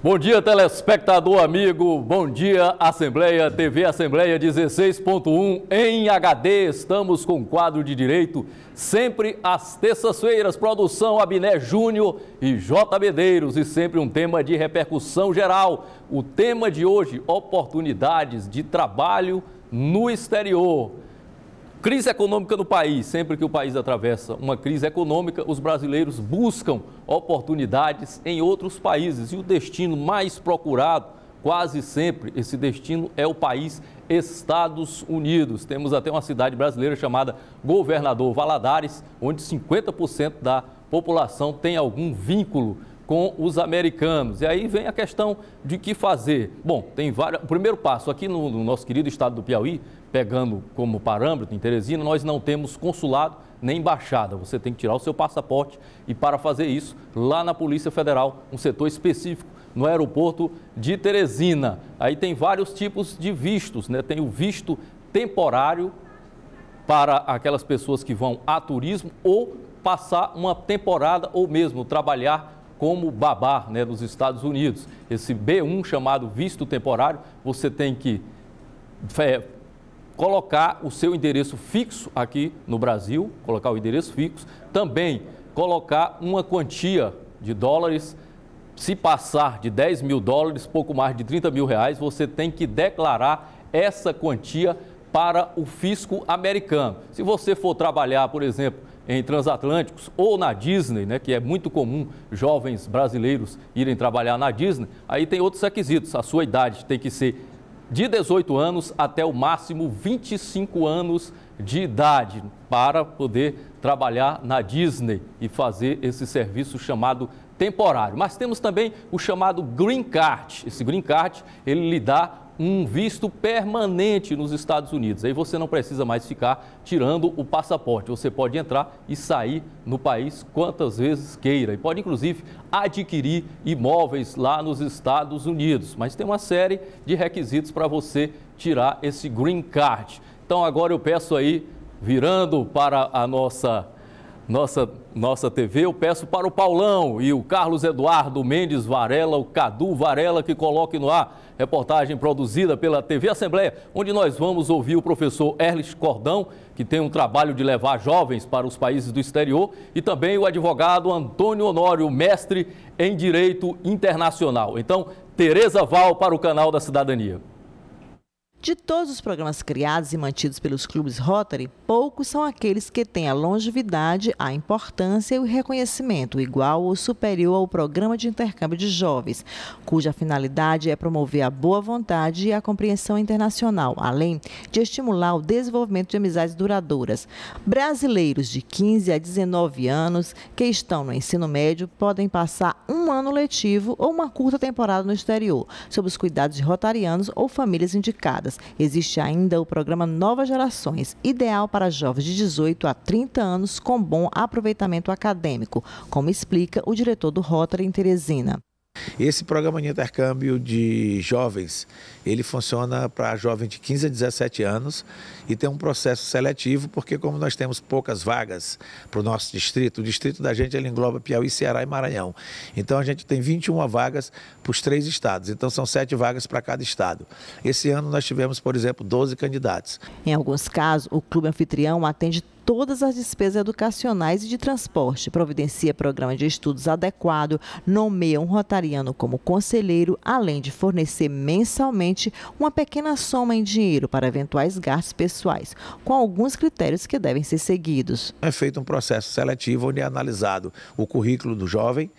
Bom dia, telespectador amigo. Bom dia, Assembleia, TV Assembleia 16.1 em HD. Estamos com o quadro de direito sempre às terças-feiras. Produção Abiné Júnior e J. Medeiros. E sempre um tema de repercussão geral. O tema de hoje: oportunidades de trabalho no exterior. Crise econômica no país. Sempre que o país atravessa uma crise econômica, os brasileiros buscam oportunidades em outros países. E o destino mais procurado, quase sempre, esse destino é o país Estados Unidos. Temos até uma cidade brasileira chamada Governador Valadares, onde 50% da população tem algum vínculo com os americanos. E aí vem a questão de que fazer. Bom, tem várias. O primeiro passo, aqui no, no nosso querido estado do Piauí, pegando como parâmetro em Teresina, nós não temos consulado nem embaixada. Você tem que tirar o seu passaporte e, para fazer isso, lá na Polícia Federal, um setor específico no aeroporto de Teresina. Aí tem vários tipos de vistos, né? Tem o visto temporário para aquelas pessoas que vão a turismo ou passar uma temporada ou mesmo trabalhar como babá né, nos Estados Unidos. Esse B1, chamado visto temporário, você tem que é, colocar o seu endereço fixo aqui no Brasil, colocar o endereço fixo, também colocar uma quantia de dólares. Se passar de 10 mil dólares, pouco mais de 30 mil reais, você tem que declarar essa quantia para o fisco americano. Se você for trabalhar, por exemplo, em transatlânticos ou na Disney, né, que é muito comum jovens brasileiros irem trabalhar na Disney, aí tem outros requisitos. A sua idade tem que ser de 18 anos até o máximo 25 anos de idade para poder trabalhar na Disney e fazer esse serviço chamado temporário. Mas temos também o chamado Green Card. Esse Green Card, ele lhe dá um visto permanente nos Estados Unidos. Aí você não precisa mais ficar tirando o passaporte. Você pode entrar e sair no país quantas vezes queira. E pode, inclusive, adquirir imóveis lá nos Estados Unidos. Mas tem uma série de requisitos para você tirar esse green card. Então agora eu peço aí, virando para a nossa nossa, nossa TV, eu peço para o Paulão e o Carlos Eduardo Mendes Varela, o Cadu Varela, que coloque no ar reportagem produzida pela TV Assembleia, onde nós vamos ouvir o professor Erlis Cordão, que tem um trabalho de levar jovens para os países do exterior, e também o advogado Antônio Honório, mestre em Direito Internacional. Então, Tereza Val para o canal da Cidadania. De todos os programas criados e mantidos pelos clubes Rotary, poucos são aqueles que têm a longevidade, a importância e o reconhecimento igual ou superior ao programa de intercâmbio de jovens, cuja finalidade é promover a boa vontade e a compreensão internacional, além de estimular o desenvolvimento de amizades duradouras. Brasileiros de 15 a 19 anos que estão no ensino médio podem passar um ano letivo ou uma curta temporada no exterior, sob os cuidados de rotarianos ou famílias indicadas. Existe ainda o programa Novas Gerações, ideal para jovens de 18 a 30 anos com bom aproveitamento acadêmico, como explica o diretor do Rotary em Teresina. Esse programa de intercâmbio de jovens, ele funciona para jovens de 15 a 17 anos e tem um processo seletivo, porque como nós temos poucas vagas para o nosso distrito, o distrito da gente ele engloba Piauí, Ceará e Maranhão. Então a gente tem 21 vagas para os três estados, então são sete vagas para cada estado. Esse ano nós tivemos, por exemplo, 12 candidatos. Em alguns casos, o clube anfitrião atende todas as despesas educacionais e de transporte, providencia programa de estudos adequado, nomeia um rotariano como conselheiro, além de fornecer mensalmente uma pequena soma em dinheiro para eventuais gastos pessoais, com alguns critérios que devem ser seguidos. É feito um processo seletivo onde é analisado o currículo do jovem,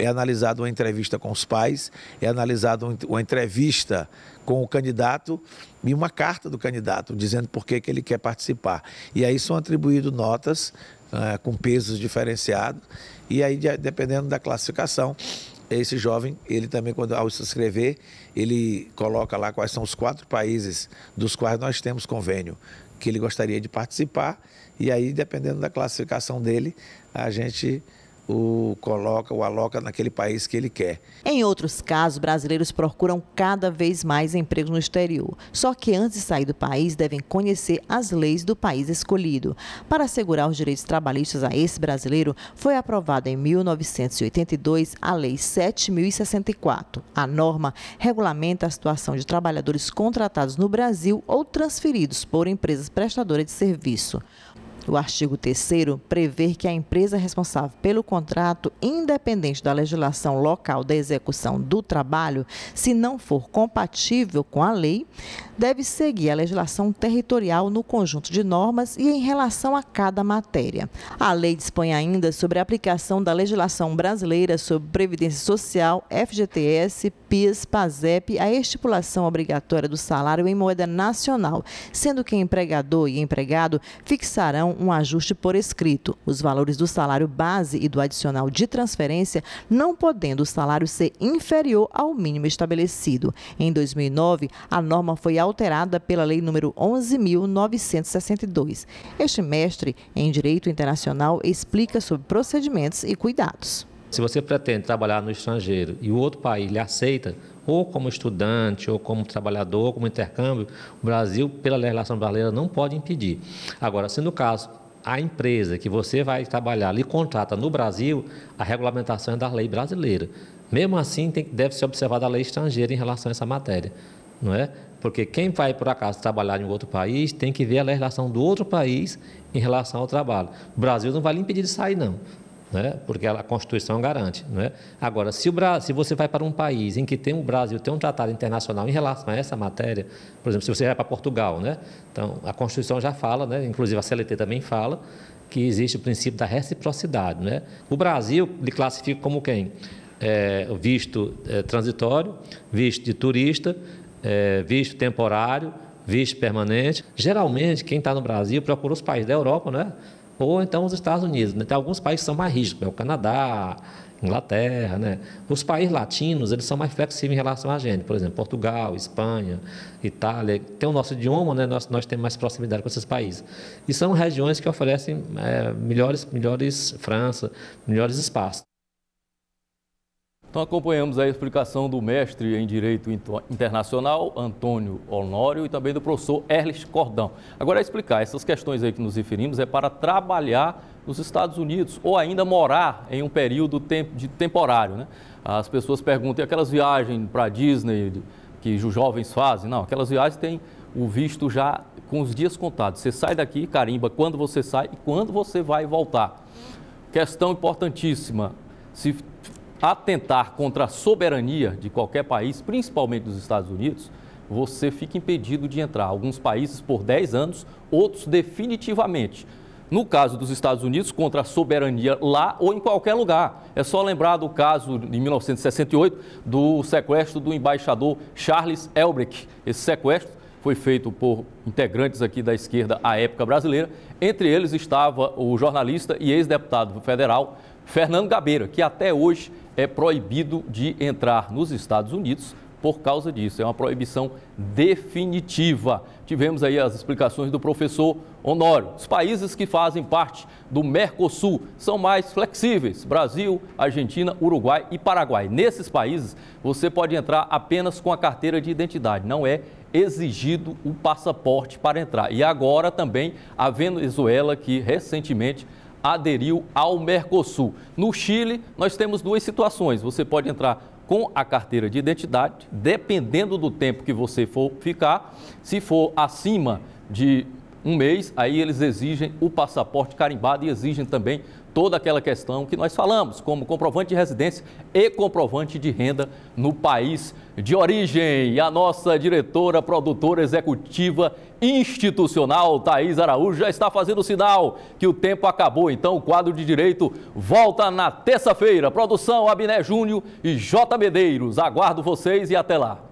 é analisada uma entrevista com os pais, é analisada uma entrevista com o candidato e uma carta do candidato dizendo por que, que ele quer participar. E aí são atribuídas notas né, com pesos diferenciados e aí, dependendo da classificação, esse jovem, ele também, quando ao se inscrever, ele coloca lá quais são os quatro países dos quais nós temos convênio que ele gostaria de participar. E aí, dependendo da classificação dele, a gente o coloca, o aloca naquele país que ele quer. Em outros casos, brasileiros procuram cada vez mais empregos no exterior. Só que antes de sair do país, devem conhecer as leis do país escolhido. Para assegurar os direitos trabalhistas a esse brasileiro, foi aprovada em 1982 a Lei 7064. A norma regulamenta a situação de trabalhadores contratados no Brasil ou transferidos por empresas prestadoras de serviço. O artigo 3 prevê que a empresa responsável pelo contrato, independente da legislação local da execução do trabalho, se não for compatível com a lei, deve seguir a legislação territorial no conjunto de normas e em relação a cada matéria. A lei dispõe ainda sobre a aplicação da legislação brasileira sobre previdência social, FGTS, PIS, PASEP, a estipulação obrigatória do salário em moeda nacional, sendo que empregador e empregado fixarão um ajuste por escrito. Os valores do salário base e do adicional de transferência não podendo o salário ser inferior ao mínimo estabelecido. Em 2009, a norma foi alterada pela Lei nº 11.962. Este mestre em Direito Internacional explica sobre procedimentos e cuidados. Se você pretende trabalhar no estrangeiro e o outro país lhe aceita ou como estudante, ou como trabalhador, ou como intercâmbio, o Brasil, pela legislação brasileira, não pode impedir. Agora, se no caso a empresa que você vai trabalhar lhe contrata no Brasil, a regulamentação é da lei brasileira. Mesmo assim, tem, deve ser observada a lei estrangeira em relação a essa matéria, não é? Porque quem vai, por acaso, trabalhar em outro país tem que ver a legislação do outro país em relação ao trabalho. O Brasil não vai lhe impedir de sair, não né? porque a Constituição garante. Né? Agora, se, o Brasil, se você vai para um país em que tem o Brasil tem um tratado internacional em relação a essa matéria, por exemplo, se você vai para Portugal, né? então a Constituição já fala, né? inclusive a CLT também fala, que existe o princípio da reciprocidade. Né? O Brasil lhe classifica como quem? É, visto é, transitório, visto de turista, é, visto temporário, visto permanente. Geralmente, quem está no Brasil procura os países da Europa, né? ou então os Estados Unidos. Né? Tem alguns países que são mais rígidos, é o Canadá, Inglaterra, né? Os países latinos, eles são mais flexíveis em relação à gente, por exemplo, Portugal, Espanha, Itália, tem o nosso idioma, né? Nós, nós temos mais proximidade com esses países. E são regiões que oferecem é, melhores, melhores França, melhores espaços. Então acompanhamos a explicação do mestre em Direito Internacional, Antônio Honório, e também do professor Erlich Cordão. Agora é explicar, essas questões aí que nos referimos é para trabalhar nos Estados Unidos ou ainda morar em um período de temporário. Né? As pessoas perguntam, e aquelas viagens para Disney que os jovens fazem? Não, aquelas viagens têm o visto já com os dias contados. Você sai daqui, carimba quando você sai e quando você vai voltar. Questão importantíssima, se atentar contra a soberania de qualquer país, principalmente dos Estados Unidos, você fica impedido de entrar. Alguns países por 10 anos, outros definitivamente. No caso dos Estados Unidos, contra a soberania lá ou em qualquer lugar. É só lembrar do caso de 1968 do sequestro do embaixador Charles Elbrick. Esse sequestro foi feito por integrantes aqui da esquerda à época brasileira. Entre eles estava o jornalista e ex-deputado federal Fernando Gabeira, que até hoje é proibido de entrar nos Estados Unidos por causa disso. É uma proibição definitiva. Tivemos aí as explicações do professor Honório. Os países que fazem parte do Mercosul são mais flexíveis: Brasil, Argentina, Uruguai e Paraguai. Nesses países, você pode entrar apenas com a carteira de identidade, não é exigido o passaporte para entrar. E agora também a Venezuela, que recentemente aderiu ao Mercosul. No Chile, nós temos duas situações. Você pode entrar com a carteira de identidade, dependendo do tempo que você for ficar. Se for acima de um mês, aí eles exigem o passaporte carimbado e exigem também toda aquela questão que nós falamos, como comprovante de residência e comprovante de renda no país de origem. E a nossa diretora, produtora executiva institucional, Thaís Araújo, já está fazendo sinal que o tempo acabou. Então, o quadro de direito volta na terça-feira. Produção Abiné Júnior e J. Medeiros. Aguardo vocês e até lá.